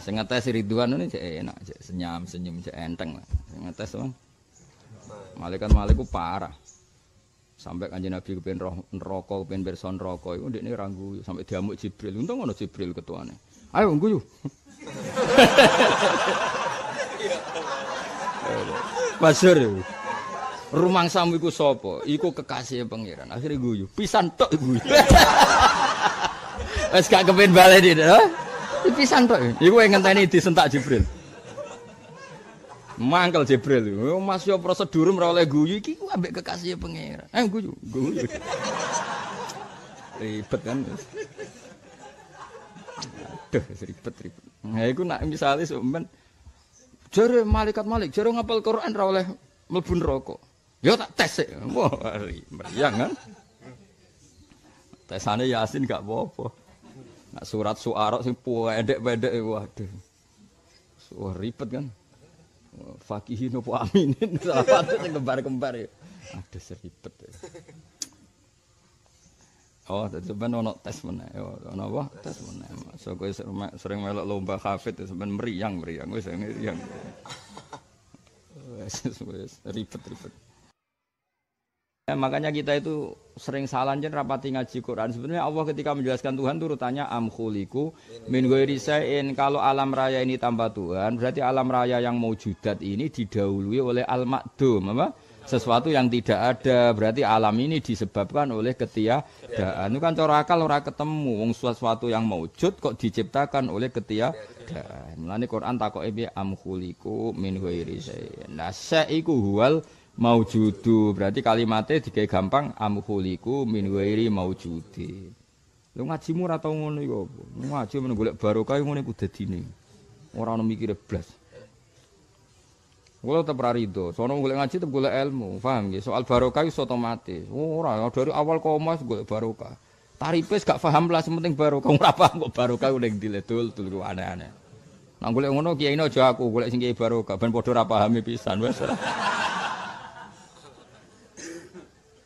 Sengat tes Ridwan ini cek enak, cek senyum senyum cek enteng lah. Sengat tes bang. Malaikat malaiku parah. Sampai kanji Nabi kepen roh rokok, kepen berson rokok. Ibu ndekne ra sampai diamuk Jibril. Untung ngono Jibril ketuanya. Ayo guyu. Pasir, Rumang samu iku sopo, Iku kekasih pangeran. akhirnya guyu. Pisan tok guyu. Wes gak kepen baleni dia, Pisan tok. Iku ngenteni disentak Jibril. Mangkel Jibril. Oh, Mas yo prosedur ora oleh guyu iki ku ambek kekasih pengira, Eh guyu, guyu. Ribet kan. Aduh, ribet ribet. Nah, iku nak misale sampean jare malaikat malik jare ngapal Quran ora oleh mlebu neraka. Ya tak tes sik. Wah, meriang iya kan. Tesane Yasin gak apa-apa. Nah, surat suara sing pendek-pendek waduh. Suara ribet kan. Fakihin apa aminin salah satu yang kembar-kembar ya. Aduh seribet. Oh, tadi sebenarnya ono tes mana? Oh, ono apa? Tes mana? So, gue sering melok lomba kafet, sebenarnya meriang, meriang, gue sering meriang. Ribet, ribet. Eh, makanya kita itu sering salah jen rapati ngaji Quran. Sebenarnya Allah ketika menjelaskan Tuhan turut tanya am khuliku min ghairi Kalau alam raya ini tambah Tuhan, berarti alam raya yang mujudat ini didahului oleh al makdum apa? Sesuatu yang tidak ada, berarti alam ini disebabkan oleh ketiadaan. Itu kan cara akal orang ketemu wong sesuatu yang maujud kok diciptakan oleh ketiadaan. melani Quran takoke ibi am khuliku min ghairi Nah, saiku huwal maujudu. Berarti kalimatnya dikai gampang amhuliku min ghairi maujudi. Lu ngaji ora tau ngono iku apa? Ngaji men golek barokah ngene ku dadine. Orang ono mikire blas. Gue tetep rido, sono golek ngaji tetep golek ilmu, paham gitu. Soal barokah itu otomatis. Oh, Orang dari awal komas golek barokah. Taripes gak paham lah, penting barokah ora paham kok barokah ning diledul dul ku aneh-aneh. Nang golek ngono kiai aja aku golek sing barokah ben bodoh apa pahami pisan wis.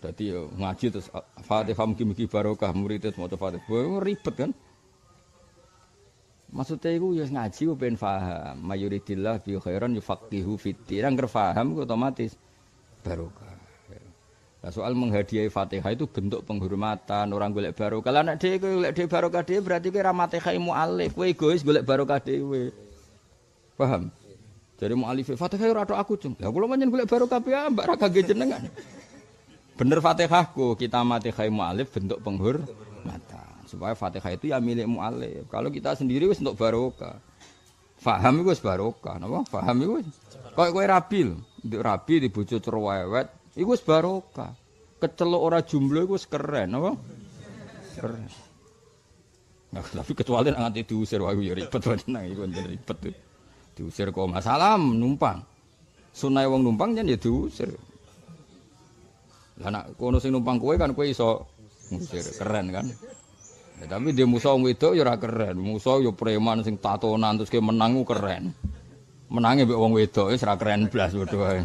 Jadi ya, eh, ngaji terus eh, Fatihah mungkin-mungkin barokah murid terus mau Fatihah. ribet kan? Maksudnya itu ya ngaji gue pengen faham. Mayuridillah bi khairan fakihu fiddin. Yang faham otomatis barokah. Nah, soal menghadiahi Fatihah itu bentuk penghormatan orang golek barokah. Kalau anak dia golek dia barokah dia berarti kowe ra alif, mualif. guys egois golek barokah dia, Paham? Jadi mu alif Fatihah itu aku cung. Lah kula pancen golek barokah piye mbak raka kangge Bener Fatihahku kita mati khai mu'alif bentuk penghur mata. Supaya Fatihah itu ya milik mu'alif. Kalau kita sendiri wes untuk baroka Faham itu barokah, napa? Faham itu. Kok kowe rabil, rapi rabi di bucu cerwawet iku sebaroka barokah. Kecelok ora jumlah iku keren, Keren. Nah, tapi kecuali nanti diusir wah ya ribet nang iku ribet. Diusir kok masalah numpang. Sunai wong numpang jan ya diusir. Lah nak kono sing numpang kowe kan kowe iso ngusir, keren kan. Ya, tapi dia musuh wedok ya ora keren, musuh ya preman sing tatonan terus kayak menangu keren. Menange mbek wong wedok ya ora keren blas padha wae.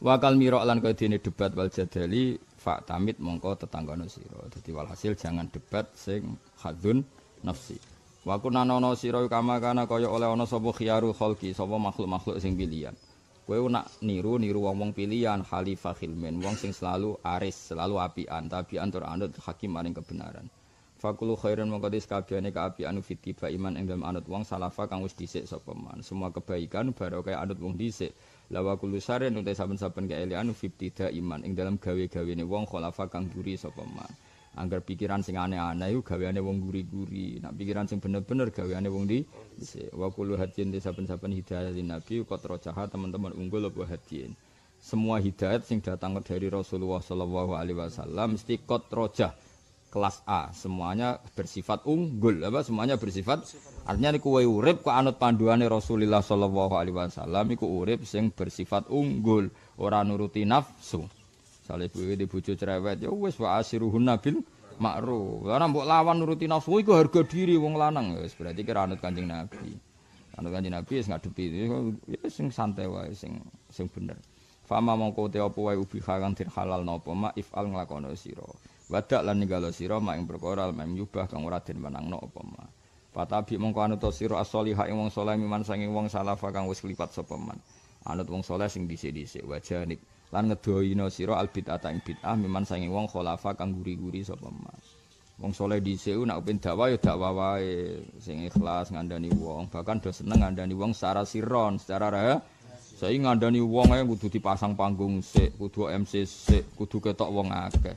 Wakal mirok lan kaya dene debat wal jadali fak tamit mongko tetanggane sira. Dadi walhasil jangan debat sing hadun nafsi. Wa kunana ana sira kama kana kaya oleh ana sapa khiyaru khalqi, sapa makhluk-makhluk sing pilihan. Kowe nak niru-niru wong-wong pilihan Khalifah Khilmen, wong sing selalu aris, selalu apian, tapi antur anut hakim maring kebenaran. Fakulu khairan mongko dis kabehane kaapian fitiba iman ing dalam anut wong salafa kang wis dhisik sapa man. Semua kebaikan baro kaya anut wong dhisik. lawakulu kulu saren utawa saben-saben kaya anu fitida iman ing dalam gawe-gawene wong khalafa kang duri sapa man. Angger pikiran sing aneh-aneh iku gaweane wong guri-guri. Nak pikiran sing bener-bener gaweane wong di wa kullu hadin di saben-saben hidayah di Nabi kau jaha teman-teman unggul apa hatiin, Semua hidayat sing datang dari Rasulullah sallallahu alaihi wasallam mesti kau jah kelas A semuanya bersifat unggul apa semuanya bersifat, artinya niku wae urip kok anut panduane Rasulullah sallallahu alaihi wasallam iku urip sing bersifat unggul ora nuruti nafsu Salih kowe di bojo cerewet ya wis wa asiruhun nabil makruh. Ora mbok lawan nuruti nafsu iku harga diri wong lanang wis berarti kira anut Kanjeng Nabi. Anut Kanjeng Nabi wis ngadepi ya sing santai wae sing sing bener. Fama mongko te opo wae ubi kang halal napa mak ifal nglakono sira. Wadak lan ninggalo sira mak ing perkara mem yubah kang ora den menangno apa mak. Fatabi mongko anut sira as-solihah ing wong saleh miman sanging wong salafa kang wis kelipat sapa man. Anut wong saleh sing dhisik-dhisik wajanik. lan ngedoyino siro al ata ing bid'ah miman sange wong khulafa kang guri-guri sapa mas. Wong soleh dhisik nak ben dakwah ya dakwah wae sing ikhlas ngandani wong, bahkan do seneng ngandani wong secara siron, secara ra. Saya ngandani wong ae kudu dipasang panggung sik, kudu MC sik, kudu ketok wong akeh.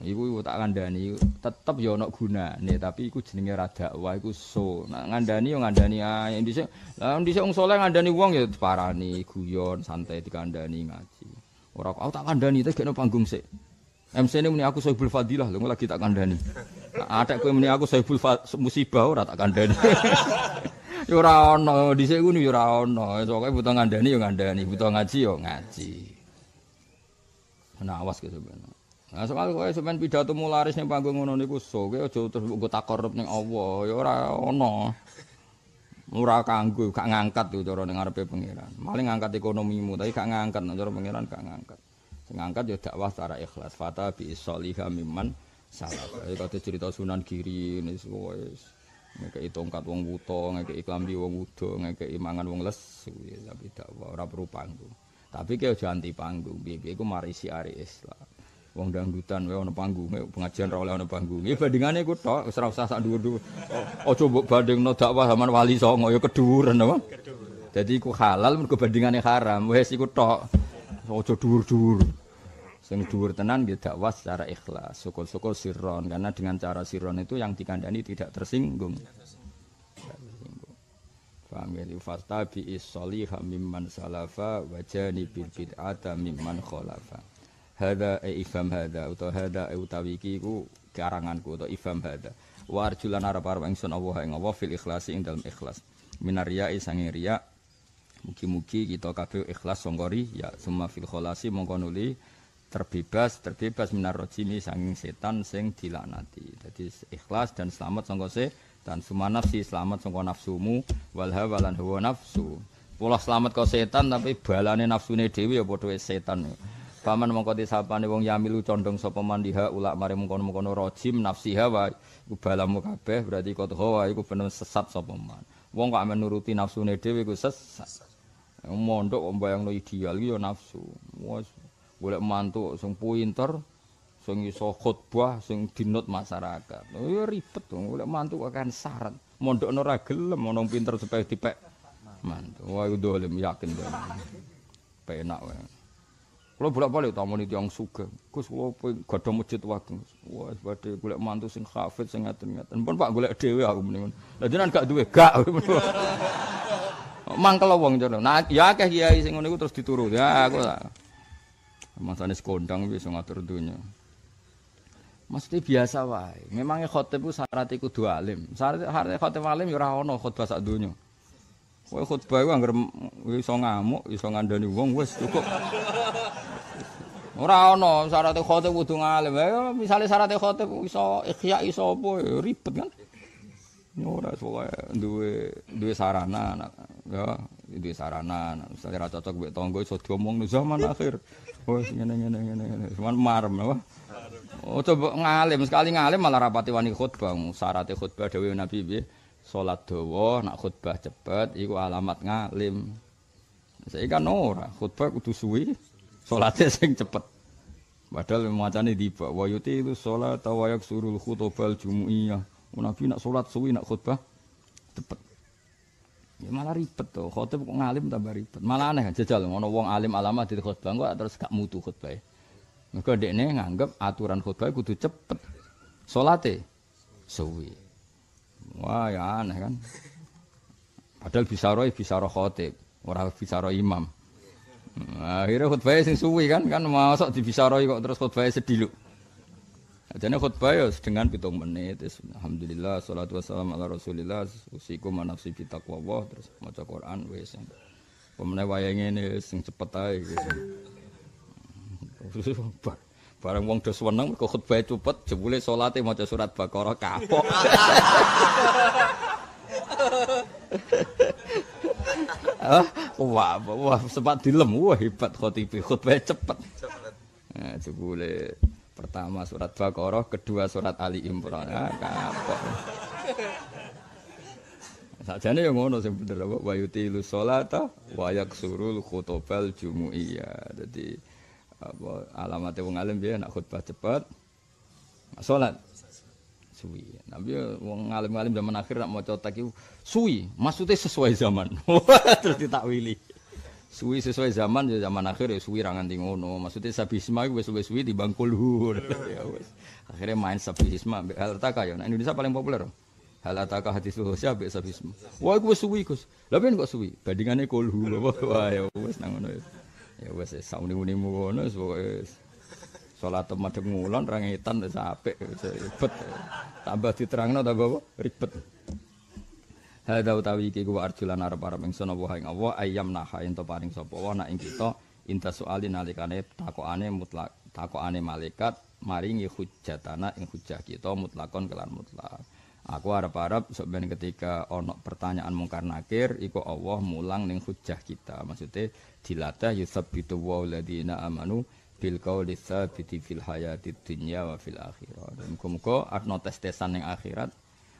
Iku ibu tak ngandani, tetep ya guna nih. tapi iku jenenge ra dakwah iku so. Nak ngandhani yo ya ngandhani ae. di lah dhisik wong saleh ngandani wong ya parani, guyon, santai ngandani ngaji. Ora aku tak kandani, terus gekno panggung sik. MC ini muni aku Sohibul Fadilah lho lagi tak kandani. Nah, Ada kowe muni aku Sohibul musibah ora tak kandhani. ya ora ana dhisik kuwi ya ora ono. Pokoke butuh ngandani ya ngandani, butuh ngaji ya ngaji. Nah awas ke sebenarnya. Nah soal kowe sampean pidato mularis ning panggung ngono niku so kowe aja terus nggo tak korup ning Allah ya ora ora kanggo gak ngangkat tuh cara ning ngarepe pangeran. Maling ngangkat ekonomimu tapi gak ngangkat cara pangeran gak ngangkat. Sing ngangkat ya dakwah secara ikhlas fata bi sholiha mimman salat. Jadi kate cerita Sunan Giri ini wis ngekei tongkat wong buta, ngekei klambi wong wudho, ngekei mangan wong lesu tapi dakwah ora perlu panggung. Tapi kayak jangan di panggung, biar-biar itu marisi hari Islam. wong dangdutan wae ono panggung pengajian ra oleh ono panggung ya bandingane iku tok wis dua usah Oh, dhuwur aja mbok bandingno dakwah zaman wali songo ya keduren apa Jadi iku halal mergo bandingane haram wis iku oh aja dhuwur-dhuwur sing dhuwur tenan nggih was secara ikhlas sokol-sokol sirron karena dengan cara sirron itu yang dikandani tidak tersinggung Famili fasta bi hamiman mimman salafa wajani bil bid'ata mimman kholafa. hada e ifam hada utawa hada e utawi iki iku karanganku utawa ifam hada warjulan arep arep ingsun Allah ing Allah fil ikhlasi ing dalam ikhlas minariya isang riya mugi-mugi kita kabeh ikhlas songgori ya summa fil kholasi mongko nuli terbebas terbebas minar rojimi sanging setan sing dilaknati jadi ikhlas dan selamat sangka dan semua nafsi selamat sangka nafsumu wal hawa lan nafsu pola selamat kau setan tapi balane nafsune dhewe ya padha setan Paman mongko disapane wong yamilu condong sapa mandiha ulak mare kono mongkono rajim nafsi hawa iku balamu kabeh berarti kot hawa iku bener sesat sapa man. Wong kok amen nuruti nafsune dhewe iku sesat. Mondok kok bayangno ideal iki ya nafsu. Wes golek mantu sing pinter sing iso khotbah sing dinut masyarakat. Oh, ya ribet dong golek mantu kok kan saran. Mondok ora gelem ana pinter supaya dipek mantu. Wah iku dolim yakin dolim. Penak wae. Kalau bolak balik tamu nih tiang suka, kus lo gak ada masjid waktu, wah sebagai gulek mantu sing kafir sing ngatur-ngatur, pun pak gulek dewi aku mendingan, lalu nanti gak dewi gak, kalau wong jono, nah ya kayak kiai sing ngono terus diturut, ya aku lah, masane sekondang bisa ngatur dunia. mesti biasa wae. Memangnya khotib itu syarat iku dua alim. Syarat syarat khotib alim ya ora ono khotbah sak donya. Kowe khotbah iku anggere iso ngamuk, iso ngandani wong wis cukup. Ora ana syaraté khotib kudu ngalim. Ya misale syaraté khotib iso ikhya iso apa ribet kan. Ora soalé duwe duwe sarana anak. Ya duwe sarana. Misale ra cocok mbek tangga iso diomong zaman akhir. Wes ngene ngene ngene ngene. Cuman marem apa? Oh coba ngalim sekali ngalim malah rapati wani khotbah. Syaraté khotbah dewe Nabi piye? Salat dawa nak khotbah cepet iku alamat ngalim. Saya kan ora khotbah kudu suwi. Solatnya sing cepet. Padahal macam macane tiba itu itu salat wa yaksurul khutbah jumu'iyah. Oh, Nabi nak solat suwi nak khutbah cepet. Ya malah ribet tuh, khutbah kok ngalim tambah ribet. Malah aneh jajal ngono wong alim alama di khutbah gua terus gak mutu khutbah. dek dekne nganggep aturan khutbah kudu cepet. Salate suwi. Wah ya aneh kan. Padahal bisa roh ya bisa roh khutbah. orang bisa roh imam. Nah, akhirnya khutbahnya sing suwi kan kan masuk dibisaroi kok terus khutbahnya sedih lu jadi khutbah ya dengan pitung menit terus, Alhamdulillah Salatu wassalam ala rasulillah Usiku manafsi bitaqwa Allah Terus maca Quran wes Pemenang wayang ini sing cepet aja gitu. Barang wong dos weneng kok khutbah cepet jebule salate maca surat Baqarah kapok. Ah, Wah, wah sempat dilem. Wah hebat khotibi khutbah cepat Nah, ya, boleh. pertama surat Baqarah, kedua surat Ali Imran. Ah, kapok. nih yang ngono sih bener apa wa yutilu sholata wayak surul khutobal jumuiya jadi apa alamatnya wong alim ya nak khutbah cepat. solat suwi. Nabi wong ngalim-ngalim zaman akhir nak mau tak itu suwi, maksudnya sesuai zaman. Terus ditakwili. Suwi sesuai zaman ya zaman akhir ya suwi rangan nganti ngono. Maksudnya sapi iku wis ya wis suwi timbang kulhur. ya Akhirnya main sapi mbek hal tak ya. Nah, Indonesia paling populer. Hal taka hadis luhusya mbek sabisma. Wah iku wis suwi Gus. Lha kok suwi? Bandingane kulhur. Wah ya wis nang ngono. Ya, ya wis ya, sauni-unimu ngono wis pokoke. Sholat madhep ngulon ra ngetan wis ribet. Tambah diterang, diterangno tambah ribet. Hadza utawi iki kuwa arjulan arep-arep ingsun apa ing Allah ayam naha ento paring sapa wa nak ing kita inta soali nalikane takokane mutlak takokane malaikat maringi hujatana ing hujjah kita mutlakon kelan mutlak. Aku harap-harap sebenarnya ketika ono pertanyaan mungkar nakir, iku Allah mulang ning hujjah kita. Maksudnya dilatah yusabitu wa ladina amanu bil qauli tsabiti fil hayatid dunya wa fil akhirah. Dan kumko atno tes-tesan ning akhirat.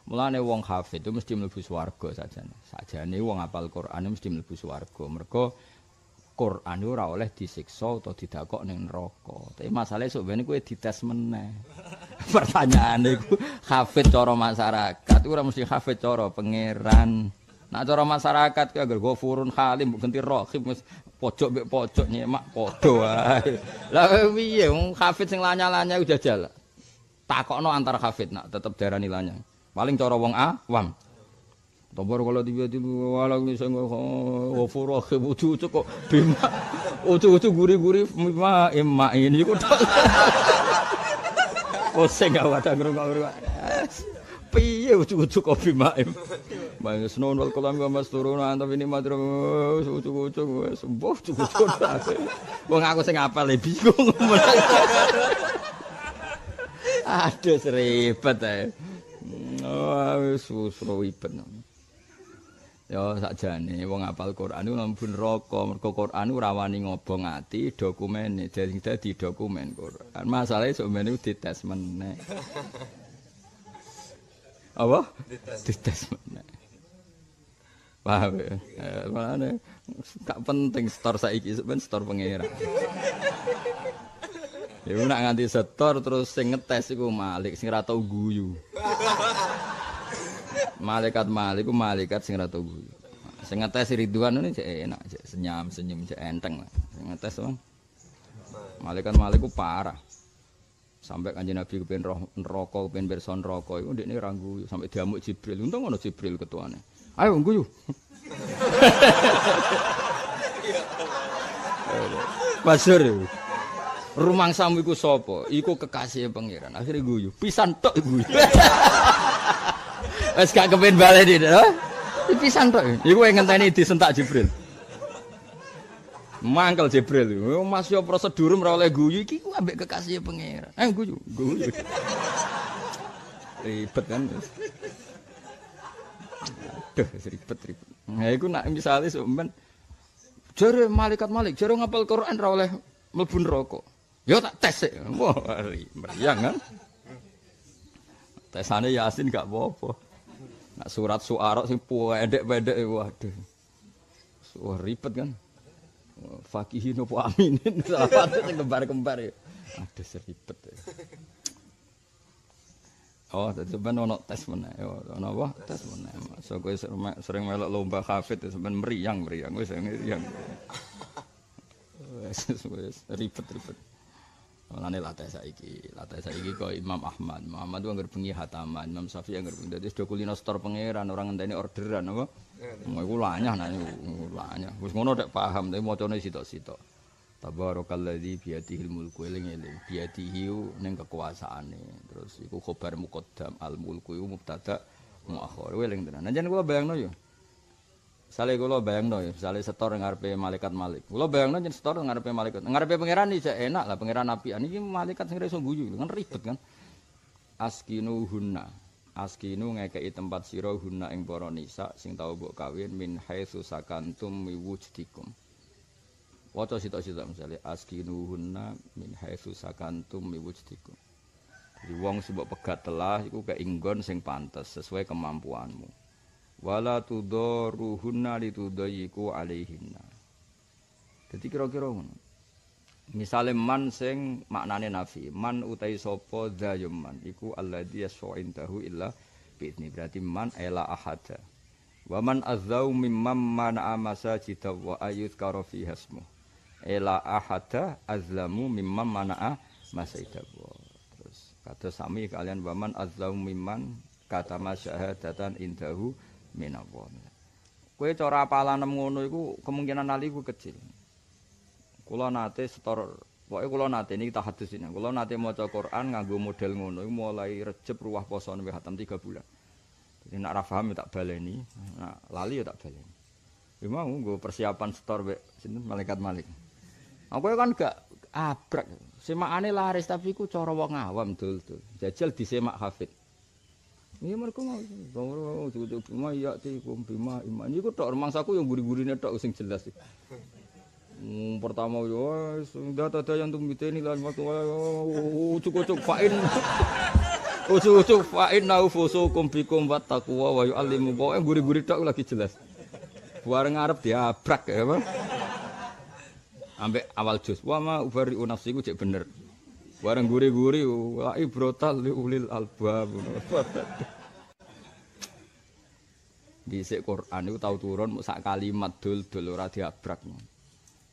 Mulane wong hafid itu mesti mlebu swarga sajane. Sajane wong apal Qur'an mesti mlebu swarga. Mergo Qur'an ora oleh disiksa atau didakok ning neraka. Tapi masalah esuk ben kowe dites meneh. Pertanyaan iku hafid cara masyarakat ora mesti hafid cara pangeran. Nah cara masyarakat kagak gue furun halim ganti rohim pojok mbek pojok nyemak padha wae. Lah piye wong hafid sing lanya-lanya udah jala. Takokno antar hafid nak tetep darani lanya. Paling cara wong awam. Tabar kalau tiba tiba walang nih saya wafuro ke ucu cukup, kok bima ucu ucu gurih gurih bima emak eh, ini kok tak. Oh, saya nggak wadah piye ucu-ucu kopi maim maim senonol kolam gua mas turun antap ah, ini matro ucu-ucu wes boh ucu ucuk wong aku sing apal le bingung aduh seribet ae oh wis usro Ya sakjane wong apal Quran iku lembun neraka, mergo Quran iku rawani ngobong ati Dokumen dadi dadi dokumen Quran. Masalahe sok mene dites meneh apa dites ya? mana paham mana gak penting store saiki sebenarnya store pengira ya nak nganti setor terus sing ngetes iku Malik sing ra guyu malaikat Malik ku malaikat sing ra guyu sing ngetes Ridwan ini cek enak cek senyum senyum cek enteng lah sing ngetes malaikat Malik ku parah Sampai kanjeng Nabi kepen roh neraka, kepen pirsa neraka iku ndekne ra guyu sampai diamuk Jibril. Untung ono Jibril ketuane. Ayo guyu. Masyur Rumang samu iku sapa? Iku kekasih pangeran. Akhirnya guyu. Pisan tok guyu. Wes gak kepen bali dite, Pisan tok. Iku ngenteni disentak Jibril. Mangkel Jibril. Oh, Mas yo prosedur ora oleh guyu iki ku ambek kekasih pangeran. Eh guyu, guyu. Ribet kan. Aduh, ribet ribet. Nah, iku nak misale sampean jare malaikat Malik, jare ngapal Quran ora oleh mlebu neraka. Yo tak tes sik. Wah, meriang kan. Tesane Yasin gak apa-apa. Nak surat suara sing pendek-pendek waduh. Wah, ribet kan. fakihin apa aminin sahabat sing kembar ya. Aduh seribet. Oh, itu ben ono tes meneh. Oh, ono apa? Tes meneh. So kowe sering melok lomba hafid itu ben meriang-meriang wis meriang. Wis ribet Mulane latih saiki, latih saiki kok Imam Ahmad. Muhammad kuwi anggar bengi hataman, Imam Syafi'i anggar bengi. Dadi sudah kulino store pangeran, orang ngenteni orderan apa? Mau lanyah nanti, lanyah. Wis ngono tak paham, tapi macane sitok-sitok. Tabarakalladzi bi yadihil mulku ilang ilang, bi yadihi ning kekuasaane. Terus iku khobar mukaddam al mulku iku mubtada muakhir. Wis ilang tenan. Nah, jan kula bayangno Ya. Misalnya kalau bayang no, misalnya setor ngarepe malaikat malik. Kalau bayang no, setor ngarpe malaikat. Ngarepe pangeran ini enak lah, pangeran api. Ini malaikat sendiri so guyu, kan ribet kan. Askinu hunna, askinu ngekei tempat siro hunna ing poro nisa, sing tau buk kawin, min hai susakantum miwujdikum. wujdikum. Waca sitok-sitok misalnya, askinu hunna min hai susakantum miwujdikum. wujdikum. Jadi wong sebuah pegat telah, itu keinggon sing pantas, sesuai kemampuanmu. wala tudoruhunna litudayiku alaihinna jadi kira-kira ngono misale man sing maknane nafi man utai sapa zayman iku alladzi yasu'intahu illa bi'ni berarti man ila ahada wa man azau mimman mana amasa cita wa ayut karofi hasmu ila ahada azlamu mimman mana amasa cita terus kata sami kalian wa man azau mimman kata masyahadatan indahu indahu menapa. Kowe cara apalane ngono iku kemungkinan naliku kecil. Kula nate setor pokoke kula nate niki tak hadus Kula nate maca Quran nganggo model ngono mulai rejep ruah posone wis hatam 3 bulan. Jadi nak ra paham tak baleni, nak lali ya tak baleni. Memang nggo persiapan setor wek sinten malaikat Malik. Aku kan gak abrak. Semakane laris tapi ku cara wong awam dul Jajal disemak Hafid. Iya mergo mau gomro mau cucu cuma iya ti kum bima iman ini kok tak remang saku yang guri guri netok sing jelas sih. Hmm, pertama yo sudah tada yang tuh mite ini lalu waktu cucu cucu fain cucu cucu fain nau foso kum bikum bat takwa wayu alimu bawa yang guri guri tak lagi jelas. Buareng ngarep diabrak ya bang. Ambek awal jus wama ubari unafsiku cek bener. Bareng guri-guri wa ibrotal li ulil albab. Di Quran itu tahu turun sak kalimat dul dul ora diabrak.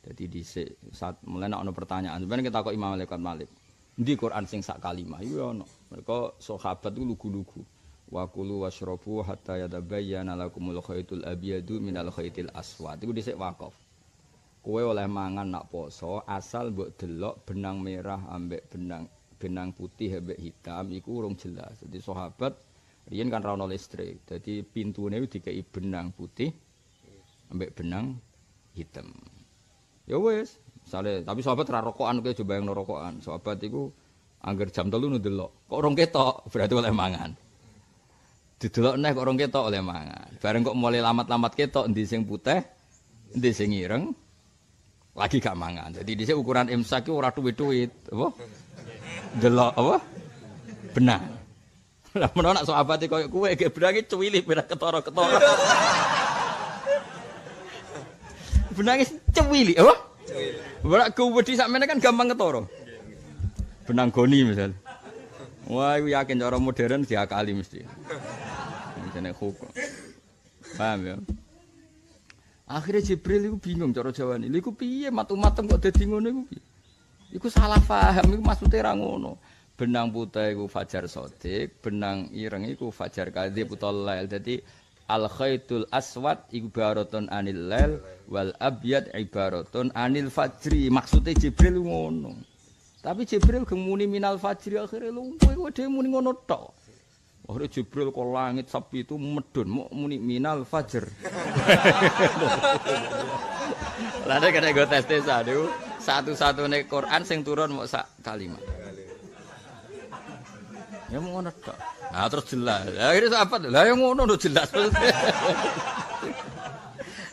Jadi di saat mulai nak pertanyaan sebenarnya kita kok Imam Malik Malik. Di Quran sing sak kalimat iya ono. Mereka sahabat itu lugu-lugu. Wa kulu washrabu hatta yatabayyana lakumul khaitul abiyadu minal khaitil aswad. di dhisik wakaf. kowe oleh mangan nak poso asal mbok delok benang merah ambek benang benang putih ambek hitam iku urung jelas jadi sohabat, rian kan rawon listrik jadi pintu nih dikai benang putih ambek benang hitam ya wes sale tapi sohabat rara rokokan kue coba yang rokokan sohabat iku anggar jam telu nu delok kok orang ketok berarti oleh mangan didelok neh kok orang ketok oleh mangan bareng kok mulai lamat-lamat ketok di sing putih di sing ireng Lagi gak mangan. Jadi di ukuran imsak itu ora duit-duit, apa? Delok apa? Benang. Lah menawa nak sahabat koyo kowe gek benange cuwili ben ketara-ketara. Benange cuwili, apa? Cuwili. Ora kuwedi sakmene kan gampang ketara. Benang goni misal, Wah, aku yakin cara modern diakali mesti. Misalnya hukum. Paham ya? Akhirnya Jibril itu bingung cara Jawa ini. Iku piye matu-matu kok dadi ngono iku piye? Iku salah paham, iku maksudnya ra ngono. Benang putih iku fajar sotik, benang ireng iku fajar kadhi putol lail. Dadi al khaitul aswad ibaratun anil lail wal abyad ibaratun anil fajri. Maksudnya Jibril ngono. Tapi Jibril gemuni minal fajri akhirnya lungguh iku dhewe muni ngono tok. Akhirnya Jibril kok langit sapi itu medun mau muni minal fajar. Lalu kena gue tes tes aduh satu-satunya Quran sing turun mau sak kalimat. Ya mau ngono tok. Nah terus jelas. Akhirnya apa lah yang ngono udah jelas.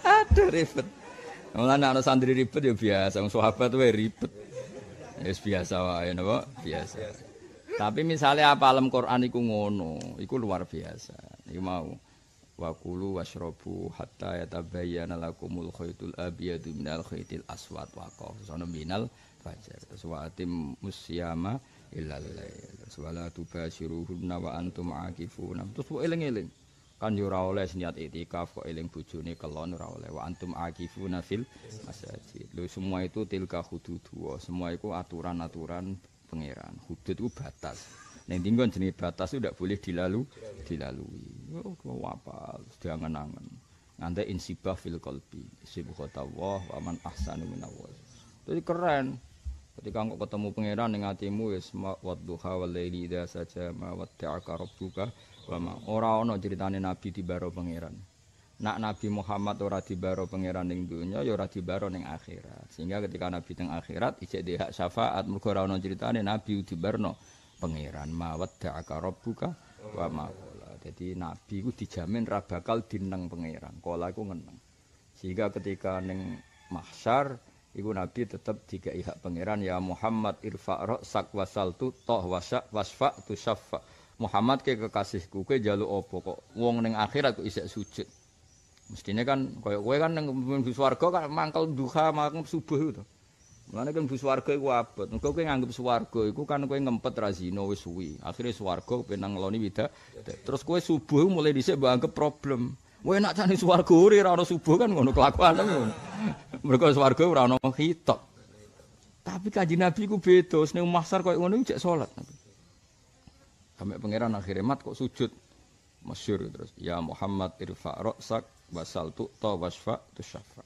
Aduh ribet. Malah anak santri ribet ya biasa. Sahabat tuh ribet. Ya biasa wae napa? Biasa. biasa. Tapi misale apalem Quran iku ngono, iku luar biasa. Iku mau waqulu washrabu hatta yatabayyana lakumul khaytul abyadu minal khaytil aswad wa qawsana minal fajr. Suwatim musyama illa lail. Suwalatu basyiruhunna wa antum aqifuna. Terus kok eling-eling. Kan yo ora oleh niat itikaf kok eling bojone kelon ora oleh. Wa antum aqifuna fil masjid. Lho semua itu tilka hududu. Semua itu aturan-aturan pangeran. Hudud itu batas. Neng tinggal jenis batas itu tidak boleh dilalu, dilalui. Oh, kau apa? Diangan-angan. Nanti insibah fil kolbi. Insibah kota wa waman ahsanu minawas. Jadi keren. Ketika engkau ketemu pangeran dengan hatimu, ya semua wadduha walaili idha saja, ma wadda'aka rabbuka, wama. Orang-orang ceritanya Nabi di baro pangeran. nak Nabi Muhammad ora dibaro pangeran ning dunya ya ora dibaro ning akhirat. Sehingga ketika Nabi teng akhirat isih di hak syafaat mergo ora ana critane Nabi dibarno pangeran ma wadda'aka rabbuka wa ma qala. Dadi Nabi ku dijamin ra bakal dineng pangeran. Kala iku ngeneng. Sehingga ketika ning mahsyar Ibu Nabi tetap tiga ihak pangeran ya Muhammad irfa ro sak wasal tu toh wasak wasfa tu syafa Muhammad ke kekasihku ke jalu opo kok wong neng akhirat ku isek sujud Mestinya kan koyo kowe kan nang mlebu swarga kan mangkal duha mangkel subuh itu. Mulane kan mlebu swarga iku abot. Engko kowe nganggep swarga iku kan kowe ngempet razino wis suwi. Akhire swarga penang nang ngeloni Terus kowe subuh mulai dhisik mbok anggap problem. Kowe nak cani swarga ora ora subuh kan ngono kelakuan ngono. Mergo swarga ora ono hitok. Tapi kaji Nabi ku beda, sing masar koyo ngono ngecek sholat Sampai pangeran akhirnya mat kok sujud. Masyur terus, ya Muhammad irfa' roksak wasal tu to wasfa tu syafa.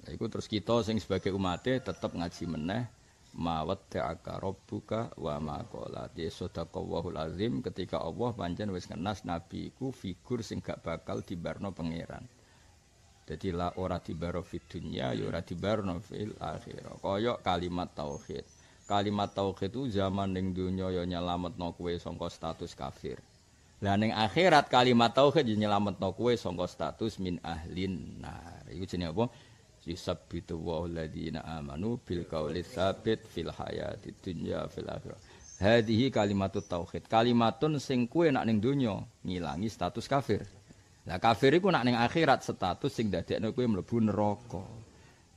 Nah, itu terus kita sing sebagai umatnya tetap ngaji meneh mawat ta'aka rabbuka wa ma qala ya sadaqallahu azim ketika Allah panjen wis ngenas nabi ku figur sing gak bakal dibarno pangeran jadi la ora dibaro fi dunya ya ora dibarno fil akhirah kaya kalimat tauhid kalimat tauhid itu zaman ning dunya ya nyelametno kowe sangka status kafir Lah ning akhirat kalimat tauhid nyelametno kowe saka status min ahlin nar. Iku jenenge apa? Yusabbitu walladzina amanu bil qauli tsabit fil hayati dunya fil akhirah. Hadhihi kalimatut tauhid. Kalimatun sing kowe nak ning donya ngilangi status kafir. Lah kafir iku nak ning akhirat status sing dadekno kowe mlebu neraka.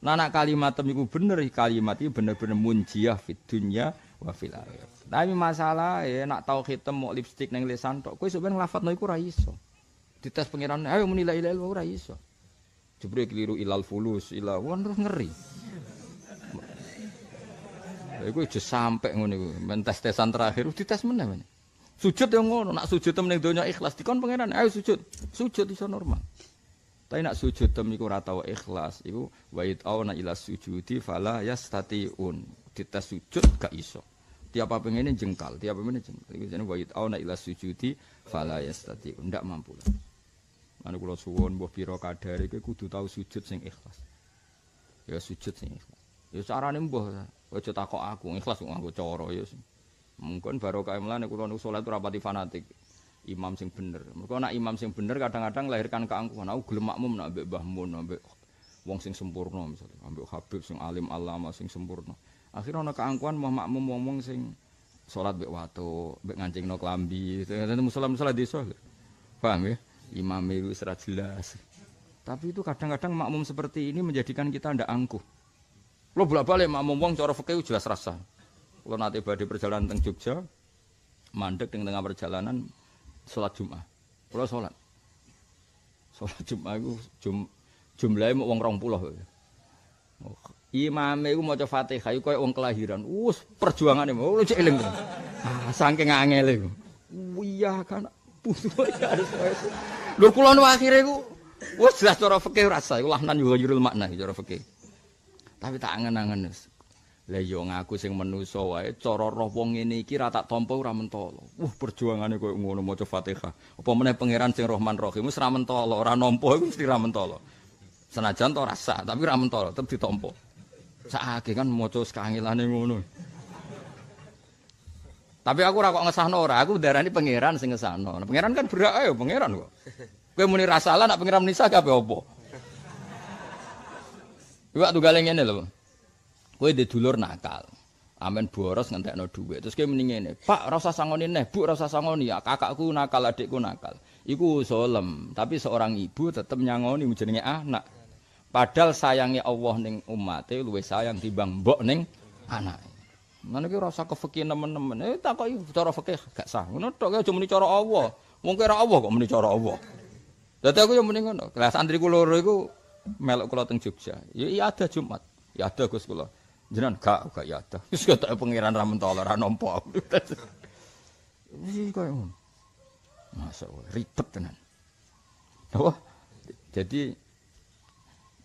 Nah, nak kalimat temiku bener, kalimat itu bener-bener munjiah fit dunia, wafil ayat. Tapi masalah ya nak tahu hitam mau lipstick neng lesan tok. Kue sebenarnya ngelafat noiku raiso. Di tes pangeran, ayo menilai ilal ora iso. Jibril keliru ilal fulus, ilal wan terus ngeri. Iku aja sampe ngono iku. tesan terakhir dites meneh meneh. Sujud yang ngono, nak sujud temen doanya donya ikhlas dikon pangeran, ayo sujud. Sujud itu normal. Tapi nak sujud tem iku ora ikhlas, iku wa'id awna ilas ila sujudi fala yastatiun dites sujud gak iso. Tiap apa pengen jengkal, tiap apa ini jengkal. jadi jenenge wayut auna ila sujudi fala yastati. Ndak mampu lah. mana kalau suwon buah pira dari keku kudu tau sujud sing ikhlas. Ya sujud sing ikhlas. Ya carane mbah aja takok aku ikhlas kok nganggo coro ya. Mungkin barokah mlane kula niku salat ora pati fanatik. Imam sing bener. Mergo nak imam sing bener kadang-kadang lahirkan keangkuhan. Aku gelem makmum nak mbek mun, wong sing sempurna misalnya, ambil Habib sing alim alama sing sempurna. Akhirnya ono keangkuhan mau makmum ngomong sing salat bek watu, kelambi, dan klambi. musala di sholat. Paham ya? Imam itu serat jelas. Tapi itu kadang-kadang makmum seperti ini menjadikan kita ndak angkuh. Lo bolak-balik makmum wong cara fakih jelas rasa. Lo nanti badi perjalanan teng Jogja, mandek di tengah perjalanan sholat Jumat. lo sholat. Sholat Jumat itu jum, jumlahnya mau wong rong puluh. Imame iku maca Fatihah koyo wong kelahiran. Wes perjuangane lu cek eling. Ah saking angele iku. Iya kan. Lho kula nu akhire iku wes jelas cara fikih rasa iku lahnan yo yurul makna cara fikih. Tapi tak angen-angen. Lah yo ngaku sing manusa wae cara roh wong ngene iki ra tak tampa ora mentala. Wah uh, perjuangane koyo ngono maca Fatihah. Apa meneh pangeran sing Rahman Rahim wis ra mentala, ora nampa iku mesti ra mentala. Senajan to rasa tapi ra mentala tetep ditampa. Saake kan maca sekangilane ngono. Tapi aku ora kok ngesahno ora, aku darani pangeran sing ngesahno. Nah, pangeran kan berak ayo pangeran kok. Kowe muni rasalah nak pangeran menisah kabeh opo? Iwak tunggale ini loh, gue di dulur nakal. Amin boros ngentekno dhuwit. Terus gue mendingin ini, "Pak, rasa sangoni nih, Bu, rasa sangoni ya. Kakakku nakal, adikku nakal." Iku solem, tapi seorang ibu tetap nyangoni jenenge anak. Padahal sayangi Allah ning umate luwih sayang timbang bok ning anak. Mana kira rasa kefekih nemen-nemen. Eh takoki cara fikih gak sah. Ngono tok cuma ya, muni cara Allah. Mungkin cara Allah kok muni cara Allah. Dadi aku yang muni Kelas santriku loro iku melok kulo teng Jogja. Ya iya ada Jumat. Ya ada Gus kula. Jenengan gak gak ya ada. Wis kok pangeran ramen mentolo ra nampa. Wis koyo ngono. ribet tenan. Apa? Jadi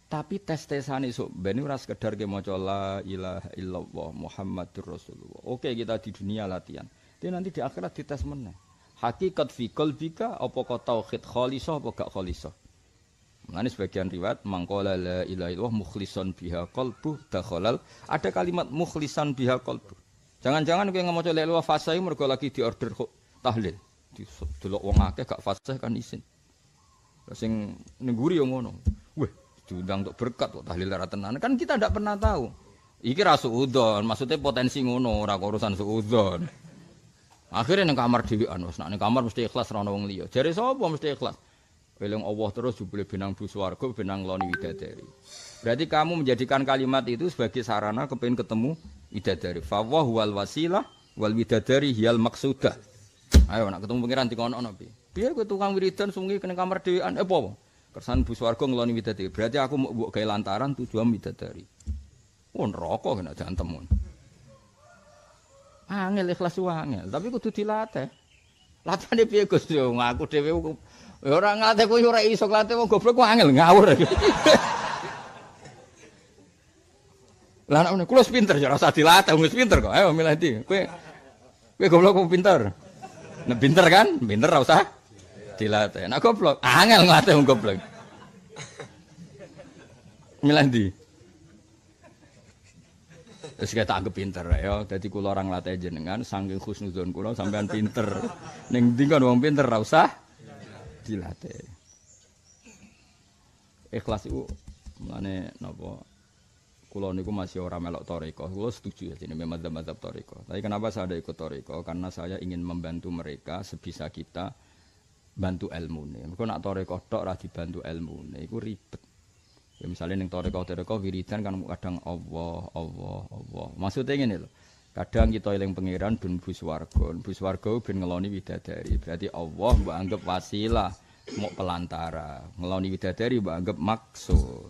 tapi tes tesan itu, benih ras sekedar ke maca la ilaha illallah Muhammadur Rasulullah. Oke, kita di dunia latihan. Tapi nanti di akhirat di tes mana? Hakikat fi qalbika apa kau tauhid khalisah apa gak khalisah. Mengenai sebagian riwayat mangkola la ilaha illallah mukhlisan biha qalbu kholal. Ada kalimat mukhlisan biha kolbu. Jangan-jangan kowe ngomong lewat fase fasai mereka lagi diorder kok tahlil. Delok wong akeh gak fasih kan isin. Sing nengguri yang ngono. Weh, diundang untuk berkat kok tahlil tenan kan kita tidak pernah tahu iki ra suudon maksudnya potensi ngono ra urusan suudon akhirnya neng kamar dhewean wis nek kamar mesti ikhlas ra ono wong liya jare sapa mesti ikhlas Eling Allah terus jubile benang bu swarga benang loni widadari. Berarti kamu menjadikan kalimat itu sebagai sarana kepengin ketemu widadari. Fa wal wasilah wal widadari hiyal maksudah. Ayo nak ketemu pangeran dikono-ono piye? Piye kowe tukang wiridan sungi kene kamar dhewean eh apa? Kersan bu swarga ngeloni widadari. Berarti aku mau buat gaya lantaran tujuan widadari. Oh rokok kena jantem Angel ikhlas angel, tapi kudu Latih Latane piye Gus yo aku dhewe orang nglatih kowe ora iso nglatih wong goblok aku angel ngawur. Lah anak kula pinter ya rasa dilatih wis pinter kok. Ayo milih ndi. Kowe kowe goblok kok pinter. Nek pinter kan, pinter ora usah dilatih. Nek goblok angel nglatih wong goblok. Milandi. Terus kita anggap pinter ya. Jadi kalau orang latih jenengan, sangking khusnudon kulo sampean pinter. Neng tinggal doang pinter, rausah dilatih. Ikhlas itu mana nopo? Kulo niku masih orang melok toriko. Kulo setuju ya sini memang mazhab toriko. Tapi kenapa saya ada ikut toriko? Karena saya ingin membantu mereka sebisa kita bantu ilmu nih. kau nak toriko tok lah dibantu ilmu nih. kau ribet. Ya misalnya neng toreko-toreko wiridan kan kadang Allah, Allah, Allah. Maksudnya ini loh. Kadang kita eling pangeran bun bus warga, bus warga ngeloni widadari. Berarti Allah mbak anggap wasilah, mau pelantara. Ngeloni widadari mbak anggap maksud.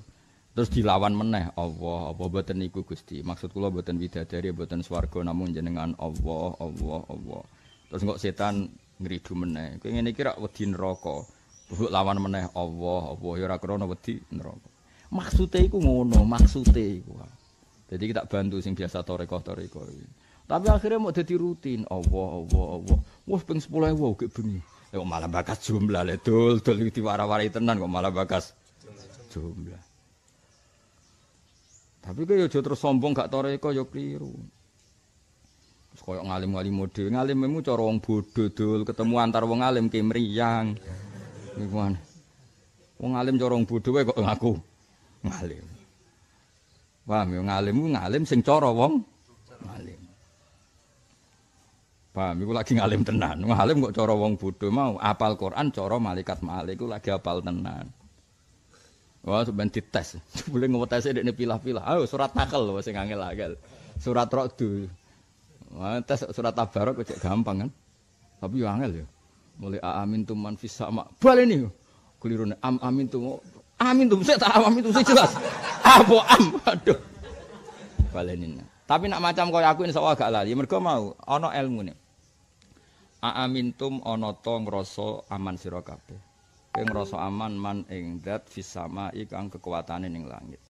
Terus dilawan meneh Allah, apa boten niku Gusti. Maksud kula boten widadari, boten swarga namun jenengan Allah, Allah, Allah. Terus kok setan ngridu meneh. Kowe ngene iki rak wedi neraka. Lawan meneh Allah, Allah ya ora krana wedi neraka. Maksudnya itu ngono, maksudnya itu, Jadi kita bantu sing biasa toreko toreko. Tapi akhirnya mau jadi rutin. Allah, Allah, Allah. Wah, peng sepuluh wow, kayak bengi. Ya, kok malah bakas jumlah le dol dol iki diwara-warai tenan kok malah bakas jumlah. Tapi kayak yo ya terus sombong gak toreko yo ya keliru. Terus koyo ngalim-ngalim model, ngalim memu corong bodoh dul, ketemu antar wong alim kemriyang. gimana, Wong alim cara wong kok ngaku ngalim. Paham ya ngalim ngalem ngalim sing cara wong ngalim. Paham iku lagi ngalim tenan. Ngalim kok cara wong bodoh mau apal Quran cara malaikat malik iku lagi apal tenan. Wah, sampean dites. Boleh ngewetese dekne pilah-pilah. Ayo surat takel loh sing angel-angel. Surat rodu, Wah, tes surat Tabarok kok gampang kan. Tapi yo angel yo. Ya. Mulai amin tuh fis sama. boleh ini. keliru am amin tuh Amin tuh, saya tahu amin tuh, saya jelas. Apa am? Aduh. Balenin. Tapi nak macam kau aku insya Allah agak lali. Mereka mau, ono ilmu nih. Aamin tum ono tong rosso aman sirokape. Yang rosso aman man ing dat fisama ikang kekuatanin ing langit.